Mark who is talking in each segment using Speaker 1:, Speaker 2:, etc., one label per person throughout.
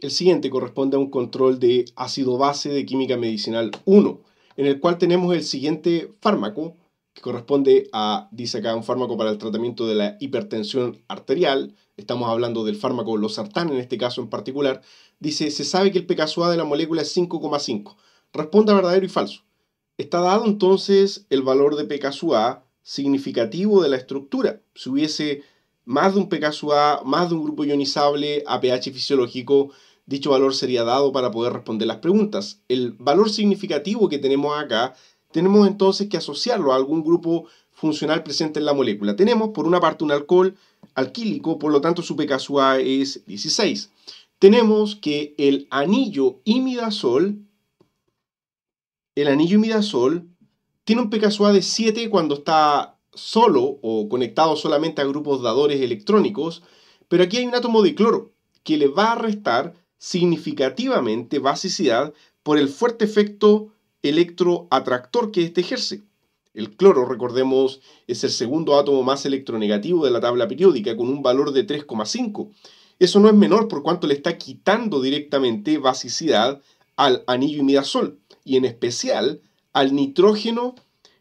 Speaker 1: El siguiente corresponde a un control de ácido-base de química medicinal 1, en el cual tenemos el siguiente fármaco, que corresponde a, dice acá, un fármaco para el tratamiento de la hipertensión arterial. Estamos hablando del fármaco losartán en este caso en particular. Dice, se sabe que el pKa de la molécula es 5,5. Responda verdadero y falso. Está dado entonces el valor de pKa significativo de la estructura. Si hubiese más de un pKa, más de un grupo ionizable a pH fisiológico, Dicho valor sería dado para poder responder las preguntas. El valor significativo que tenemos acá, tenemos entonces que asociarlo a algún grupo funcional presente en la molécula. Tenemos por una parte un alcohol alquílico, por lo tanto su pKa es 16. Tenemos que el anillo imidazol, el anillo imidazol tiene un pKa de 7 cuando está solo o conectado solamente a grupos dadores electrónicos, pero aquí hay un átomo de cloro que le va a restar significativamente basicidad por el fuerte efecto electroatractor que éste ejerce. El cloro, recordemos, es el segundo átomo más electronegativo de la tabla periódica, con un valor de 3,5. Eso no es menor por cuanto le está quitando directamente basicidad al anillo imidazol, y en especial al nitrógeno,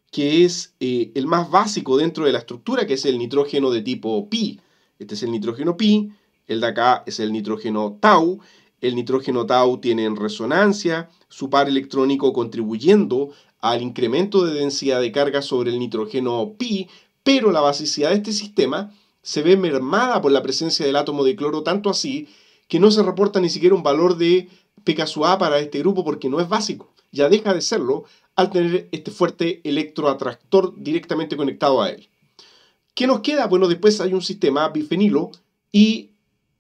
Speaker 1: que es eh, el más básico dentro de la estructura, que es el nitrógeno de tipo pi. Este es el nitrógeno pi, el de acá es el nitrógeno tau, el nitrógeno tau en resonancia, su par electrónico contribuyendo al incremento de densidad de carga sobre el nitrógeno pi, pero la basicidad de este sistema se ve mermada por la presencia del átomo de cloro, tanto así que no se reporta ni siquiera un valor de pKa para este grupo porque no es básico, ya deja de serlo al tener este fuerte electroatractor directamente conectado a él. ¿Qué nos queda? Bueno, después hay un sistema bifenilo y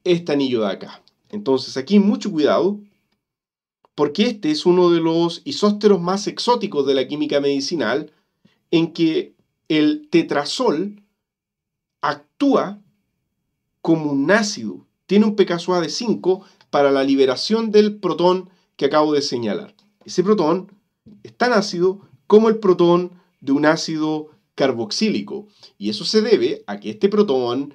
Speaker 1: este anillo de acá. Entonces aquí mucho cuidado, porque este es uno de los isósteros más exóticos de la química medicinal, en que el tetrasol actúa como un ácido. Tiene un pKa de 5 para la liberación del protón que acabo de señalar. Ese protón es tan ácido como el protón de un ácido carboxílico. Y eso se debe a que este protón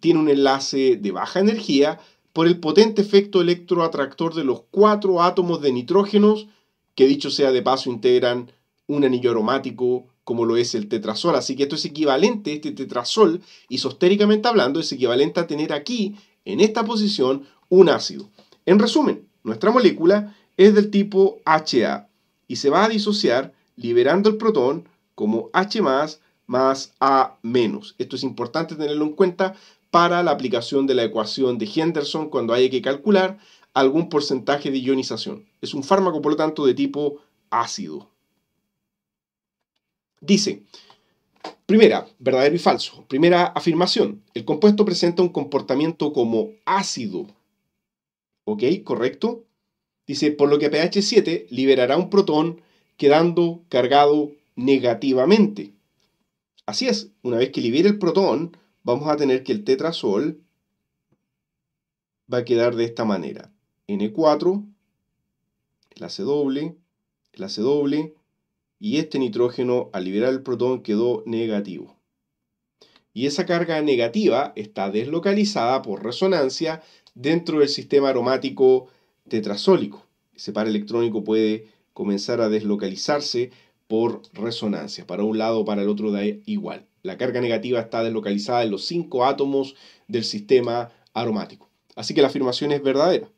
Speaker 1: tiene un enlace de baja energía por el potente efecto electroatractor de los cuatro átomos de nitrógenos, que dicho sea de paso integran un anillo aromático como lo es el tetrasol. Así que esto es equivalente, este tetrasol, isostéricamente hablando, es equivalente a tener aquí, en esta posición, un ácido. En resumen, nuestra molécula es del tipo HA y se va a disociar liberando el protón como H más más A menos. Esto es importante tenerlo en cuenta para la aplicación de la ecuación de Henderson cuando haya que calcular algún porcentaje de ionización. Es un fármaco, por lo tanto, de tipo ácido. Dice, primera, verdadero y falso. Primera afirmación, el compuesto presenta un comportamiento como ácido. ¿Ok? ¿Correcto? Dice, por lo que pH 7 liberará un protón quedando cargado negativamente. Así es, una vez que libere el protón, vamos a tener que el tetrasol va a quedar de esta manera. N4, clase doble, clase doble, y este nitrógeno al liberar el protón quedó negativo. Y esa carga negativa está deslocalizada por resonancia dentro del sistema aromático tetrasólico. Ese par electrónico puede comenzar a deslocalizarse por resonancia, para un lado o para el otro da igual. La carga negativa está deslocalizada en los cinco átomos del sistema aromático. Así que la afirmación es verdadera.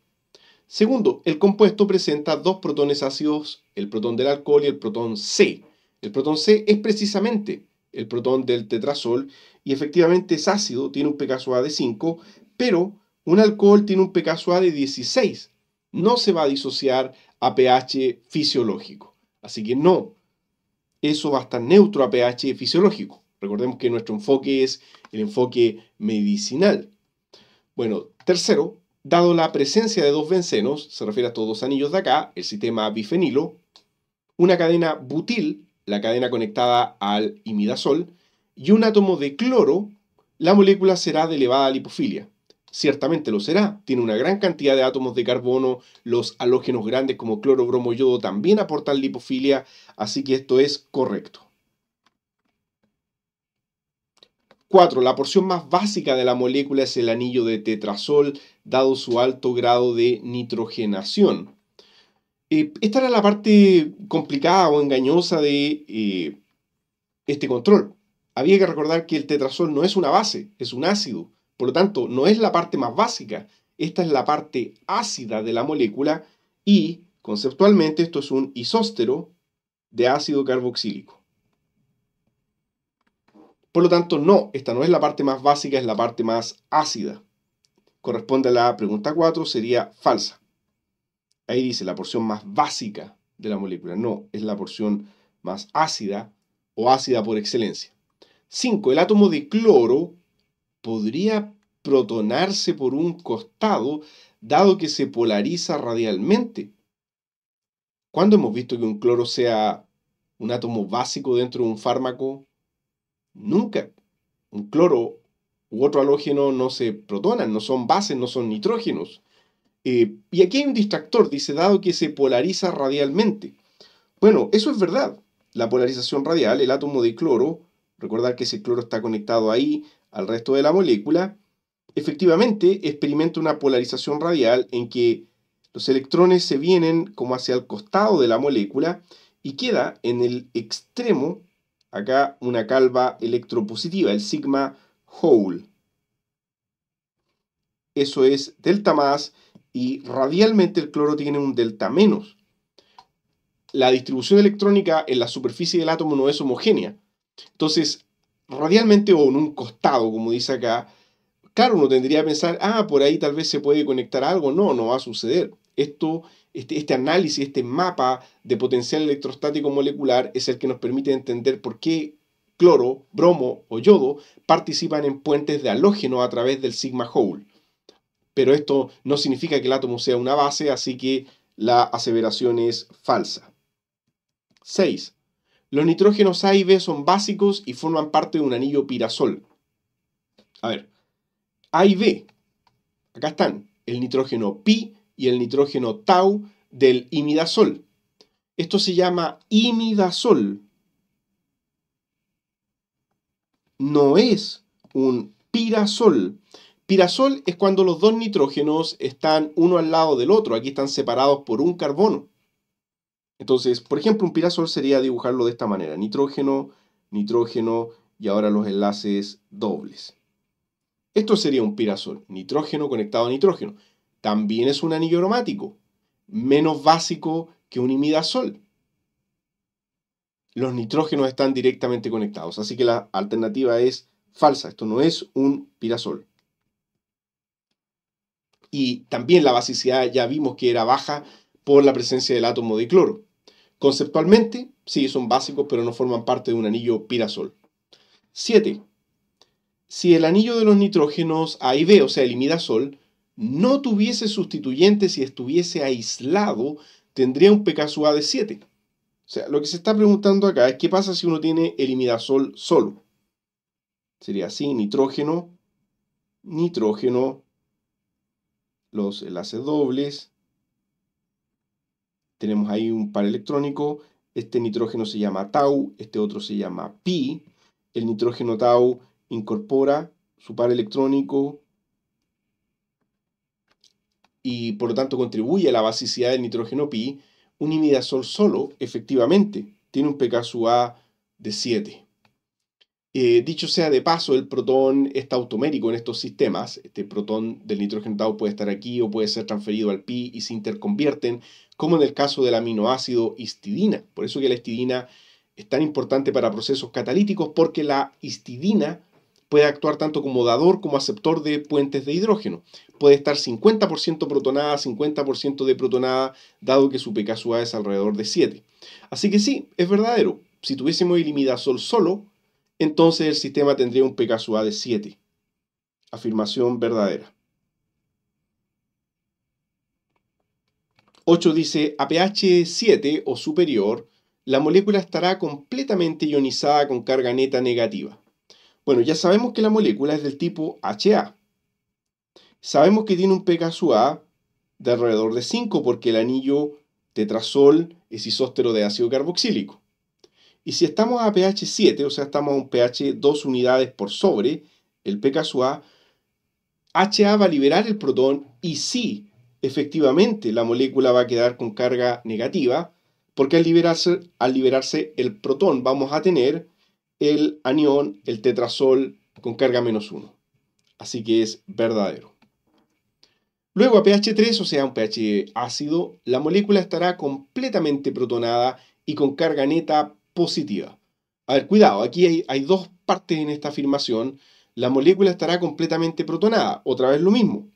Speaker 1: Segundo, el compuesto presenta dos protones ácidos, el protón del alcohol y el protón C. El protón C es precisamente el protón del tetrasol y efectivamente es ácido, tiene un pKa de 5, pero un alcohol tiene un pKa de 16. No se va a disociar a pH fisiológico. Así que no, eso va a estar neutro a pH fisiológico. Recordemos que nuestro enfoque es el enfoque medicinal. Bueno, tercero, dado la presencia de dos bencenos, se refiere a estos dos anillos de acá, el sistema bifenilo, una cadena butil, la cadena conectada al imidazol, y un átomo de cloro, la molécula será de elevada lipofilia. Ciertamente lo será. Tiene una gran cantidad de átomos de carbono. Los halógenos grandes como cloro, bromo y yodo también aportan lipofilia. Así que esto es correcto. 4. La porción más básica de la molécula es el anillo de tetrasol, dado su alto grado de nitrogenación. Eh, esta era la parte complicada o engañosa de eh, este control. Había que recordar que el tetrasol no es una base, es un ácido. Por lo tanto, no es la parte más básica. Esta es la parte ácida de la molécula y, conceptualmente, esto es un isóstero de ácido carboxílico. Por lo tanto, no, esta no es la parte más básica, es la parte más ácida. Corresponde a la pregunta 4, sería falsa. Ahí dice la porción más básica de la molécula. No, es la porción más ácida o ácida por excelencia. 5. El átomo de cloro podría protonarse por un costado dado que se polariza radialmente. ¿Cuándo hemos visto que un cloro sea un átomo básico dentro de un fármaco Nunca. Un cloro u otro halógeno no se protonan, no son bases, no son nitrógenos. Eh, y aquí hay un distractor, dice, dado que se polariza radialmente. Bueno, eso es verdad. La polarización radial, el átomo de cloro, recordar que ese cloro está conectado ahí al resto de la molécula, efectivamente experimenta una polarización radial en que los electrones se vienen como hacia el costado de la molécula y queda en el extremo acá una calva electropositiva, el sigma Hole. Eso es delta más y radialmente el cloro tiene un delta menos. La distribución electrónica en la superficie del átomo no es homogénea. Entonces, radialmente o en un costado, como dice acá, claro, uno tendría que pensar, ah, por ahí tal vez se puede conectar algo. No, no va a suceder. Esto, este, este análisis, este mapa de potencial electrostático molecular es el que nos permite entender por qué cloro, bromo o yodo participan en puentes de halógeno a través del sigma Hole. Pero esto no significa que el átomo sea una base, así que la aseveración es falsa. 6. Los nitrógenos A y B son básicos y forman parte de un anillo pirasol. A ver, A y B, acá están, el nitrógeno pi y el nitrógeno tau del imidazol. Esto se llama imidazol. No es un pirasol. Pirasol es cuando los dos nitrógenos están uno al lado del otro. Aquí están separados por un carbono. Entonces, por ejemplo, un pirasol sería dibujarlo de esta manera. Nitrógeno, nitrógeno y ahora los enlaces dobles. Esto sería un pirasol. Nitrógeno conectado a nitrógeno también es un anillo aromático, menos básico que un imidazol. Los nitrógenos están directamente conectados, así que la alternativa es falsa, esto no es un pirasol. Y también la basicidad ya vimos que era baja por la presencia del átomo de cloro. Conceptualmente, sí, son básicos, pero no forman parte de un anillo pirasol. 7. Si el anillo de los nitrógenos A y B, o sea, el imidazol, no tuviese sustituyente si estuviese aislado, tendría un pKa de 7. O sea, lo que se está preguntando acá es qué pasa si uno tiene el imidazol solo. Sería así, nitrógeno, nitrógeno, los enlaces dobles. Tenemos ahí un par electrónico. Este nitrógeno se llama tau, este otro se llama pi. El nitrógeno tau incorpora su par electrónico y por lo tanto contribuye a la basicidad del nitrógeno pi, un imidazol solo, efectivamente, tiene un pKa A de 7. Eh, dicho sea de paso, el protón está automérico en estos sistemas. Este protón del nitrógeno tau puede estar aquí o puede ser transferido al pi y se interconvierten, como en el caso del aminoácido histidina. Por eso que la histidina es tan importante para procesos catalíticos, porque la histidina Puede actuar tanto como dador como aceptor de puentes de hidrógeno. Puede estar 50% protonada, 50% de protonada, dado que su pK es alrededor de 7. Así que sí, es verdadero. Si tuviésemos ilimidazol solo, entonces el sistema tendría un pK de 7. Afirmación verdadera. 8 dice, a pH 7 o superior, la molécula estará completamente ionizada con carga neta negativa. Bueno, ya sabemos que la molécula es del tipo HA. Sabemos que tiene un pKa A de alrededor de 5 porque el anillo tetrasol es isóstero de ácido carboxílico. Y si estamos a pH 7, o sea, estamos a un pH 2 unidades por sobre el pKa, HA va a liberar el protón y sí, efectivamente, la molécula va a quedar con carga negativa porque al liberarse, al liberarse el protón vamos a tener el anión, el tetrasol, con carga menos 1. Así que es verdadero. Luego a pH 3, o sea, un pH ácido, la molécula estará completamente protonada y con carga neta positiva. A ver, cuidado, aquí hay, hay dos partes en esta afirmación. La molécula estará completamente protonada, otra vez lo mismo.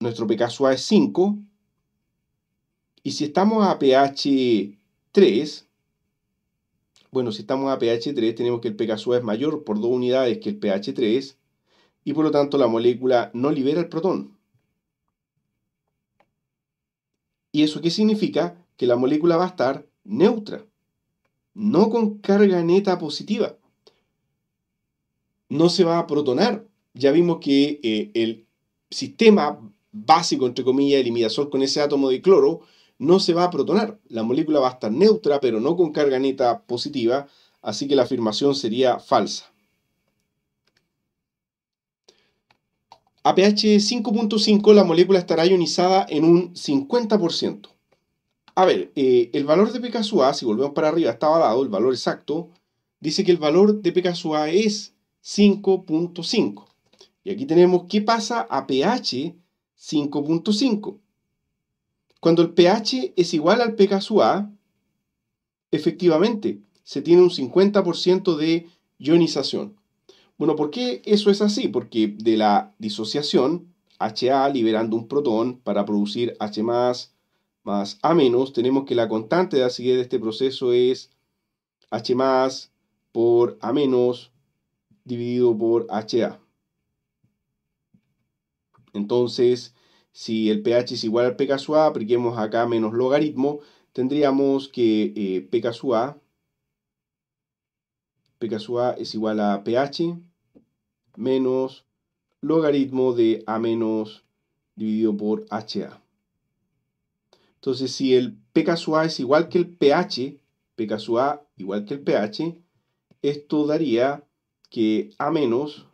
Speaker 1: Nuestro pKa es 5. Y si estamos a pH 3, bueno, si estamos a pH 3, tenemos que el pKa es mayor por dos unidades que el pH 3, y por lo tanto la molécula no libera el protón. ¿Y eso qué significa? Que la molécula va a estar neutra, no con carga neta positiva. No se va a protonar. Ya vimos que eh, el sistema básico, entre comillas, de con ese átomo de cloro, no se va a protonar. La molécula va a estar neutra, pero no con carga neta positiva, así que la afirmación sería falsa. A pH 5.5 la molécula estará ionizada en un 50%. A ver, eh, el valor de pKa, si volvemos para arriba, estaba dado, el valor exacto, dice que el valor de pKa es 5.5. Y aquí tenemos qué pasa a pH 5.5. Cuando el pH es igual al pKa, efectivamente se tiene un 50% de ionización. Bueno, ¿por qué eso es así? Porque de la disociación, HA liberando un protón para producir H más A menos, tenemos que la constante de acidez de este proceso es H más por A menos dividido por HA. Entonces, si el pH es igual al pKa, apliquemos acá menos logaritmo, tendríamos que eh, pKa es igual a pH menos logaritmo de A menos dividido por HA. Entonces, si el pKa es igual que el pH, igual que el pH, esto daría que A menos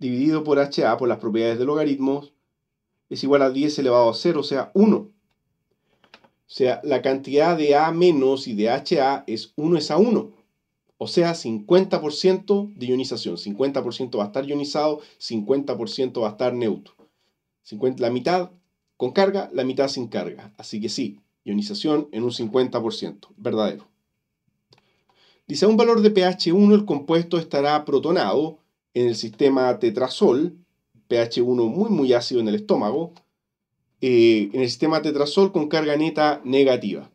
Speaker 1: dividido por HA, por las propiedades de logaritmos, es igual a 10 elevado a 0, o sea, 1. O sea, la cantidad de A menos y de HA es 1 es a 1. O sea, 50% de ionización. 50% va a estar ionizado, 50% va a estar neutro. 50, la mitad con carga, la mitad sin carga. Así que sí, ionización en un 50%, verdadero. Dice, a un valor de pH 1 el compuesto estará protonado en el sistema tetrasol pH 1 muy muy ácido en el estómago, eh, en el sistema tetrasol con carga neta negativa.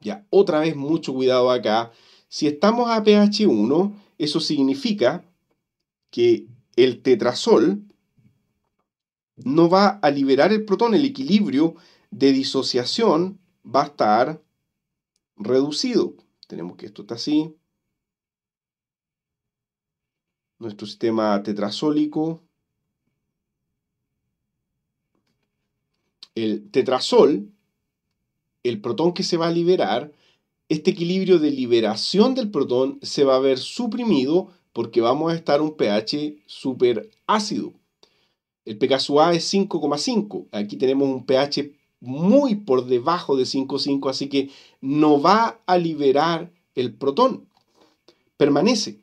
Speaker 1: Ya, otra vez mucho cuidado acá. Si estamos a pH 1, eso significa que el tetrasol no va a liberar el protón, el equilibrio de disociación va a estar reducido. Tenemos que esto está así. Nuestro sistema tetrasólico. el tetrasol, el protón que se va a liberar, este equilibrio de liberación del protón se va a ver suprimido porque vamos a estar un pH súper ácido. El pKa es 5,5. Aquí tenemos un pH muy por debajo de 5,5, así que no va a liberar el protón. Permanece.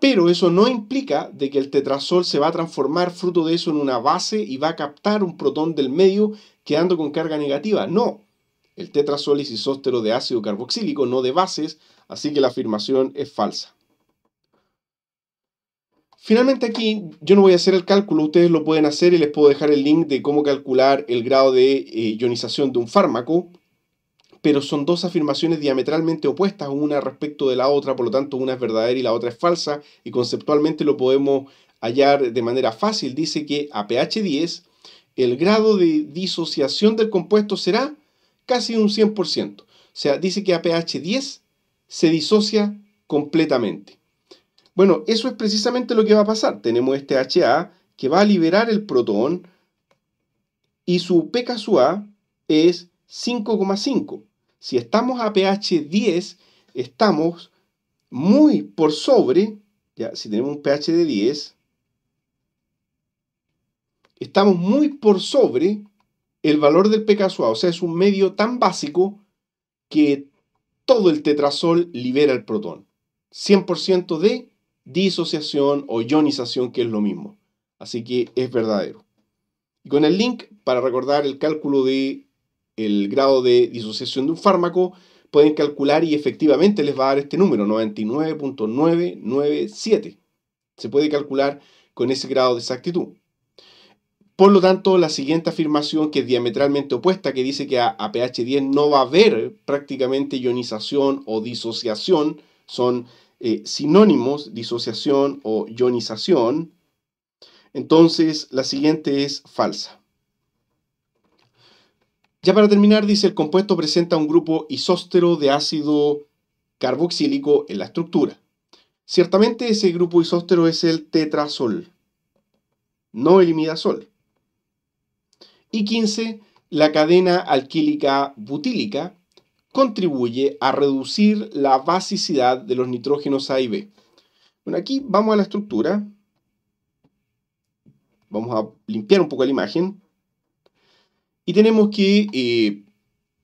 Speaker 1: Pero eso no implica de que el tetrasol se va a transformar fruto de eso en una base y va a captar un protón del medio quedando con carga negativa. No, el tetrasol es isóstero de ácido carboxílico, no de bases, así que la afirmación es falsa. Finalmente aquí yo no voy a hacer el cálculo, ustedes lo pueden hacer y les puedo dejar el link de cómo calcular el grado de eh, ionización de un fármaco pero son dos afirmaciones diametralmente opuestas una respecto de la otra, por lo tanto una es verdadera y la otra es falsa, y conceptualmente lo podemos hallar de manera fácil. Dice que a pH 10 el grado de disociación del compuesto será casi un 100%. O sea, dice que a pH 10 se disocia completamente. Bueno, eso es precisamente lo que va a pasar. Tenemos este HA que va a liberar el protón y su pKa es 5,5. Si estamos a pH 10, estamos muy por sobre, ya, si tenemos un pH de 10, estamos muy por sobre el valor del pKa, o sea, es un medio tan básico que todo el tetrasol libera el protón. 100% de disociación o ionización, que es lo mismo. Así que es verdadero. Y con el link para recordar el cálculo de el grado de disociación de un fármaco, pueden calcular y efectivamente les va a dar este número, 99.997. Se puede calcular con ese grado de exactitud. Por lo tanto, la siguiente afirmación, que es diametralmente opuesta, que dice que a, pH 10 no va a haber prácticamente ionización o disociación, son eh, sinónimos, disociación o ionización, entonces la siguiente es falsa. Ya para terminar, dice, el compuesto presenta un grupo isóstero de ácido carboxílico en la estructura. Ciertamente ese grupo isóstero es el tetrasol, no el imidazol. Y 15, la cadena alquílica butílica contribuye a reducir la basicidad de los nitrógenos A y B. Bueno, aquí vamos a la estructura. Vamos a limpiar un poco la imagen. Y tenemos que eh,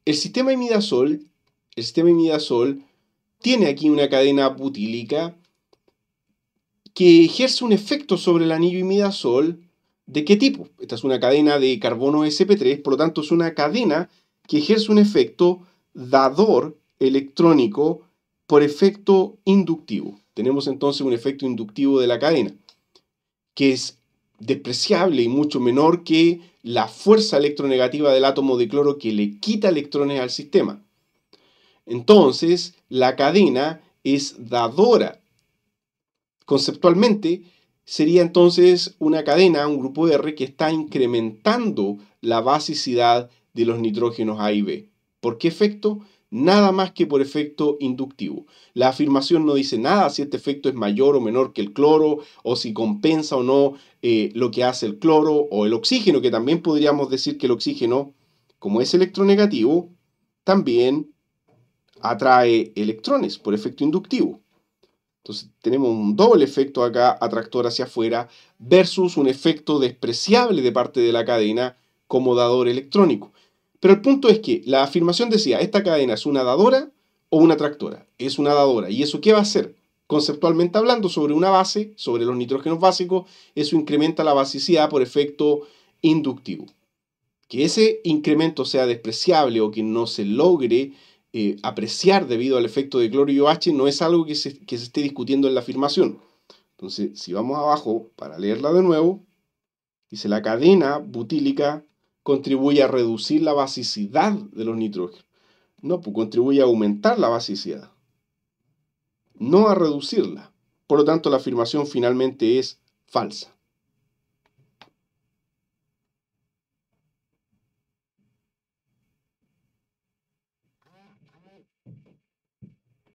Speaker 1: el sistema imidazol, el sistema imidazol tiene aquí una cadena butílica que ejerce un efecto sobre el anillo imidazol ¿De qué tipo? Esta es una cadena de carbono sp3, por lo tanto es una cadena que ejerce un efecto dador electrónico por efecto inductivo. Tenemos entonces un efecto inductivo de la cadena, que es despreciable y mucho menor que la fuerza electronegativa del átomo de cloro que le quita electrones al sistema. Entonces, la cadena es dadora. Conceptualmente, sería entonces una cadena, un grupo R, que está incrementando la basicidad de los nitrógenos A y B. ¿Por qué efecto? nada más que por efecto inductivo. La afirmación no dice nada si este efecto es mayor o menor que el cloro, o si compensa o no eh, lo que hace el cloro o el oxígeno, que también podríamos decir que el oxígeno, como es electronegativo, también atrae electrones por efecto inductivo. Entonces tenemos un doble efecto acá, atractor hacia afuera, versus un efecto despreciable de parte de la cadena como dador electrónico. Pero el punto es que la afirmación decía, esta cadena es una dadora o una tractora. Es una dadora. ¿Y eso qué va a hacer? Conceptualmente hablando, sobre una base, sobre los nitrógenos básicos, eso incrementa la basicidad por efecto inductivo. Que ese incremento sea despreciable o que no se logre eh, apreciar debido al efecto de cloro y OH no es algo que se, que se esté discutiendo en la afirmación. Entonces, si vamos abajo para leerla de nuevo, dice la cadena butílica contribuye a reducir la basicidad de los nitrógenos. No, pues, contribuye a aumentar la basicidad, no a reducirla. Por lo tanto, la afirmación finalmente es falsa.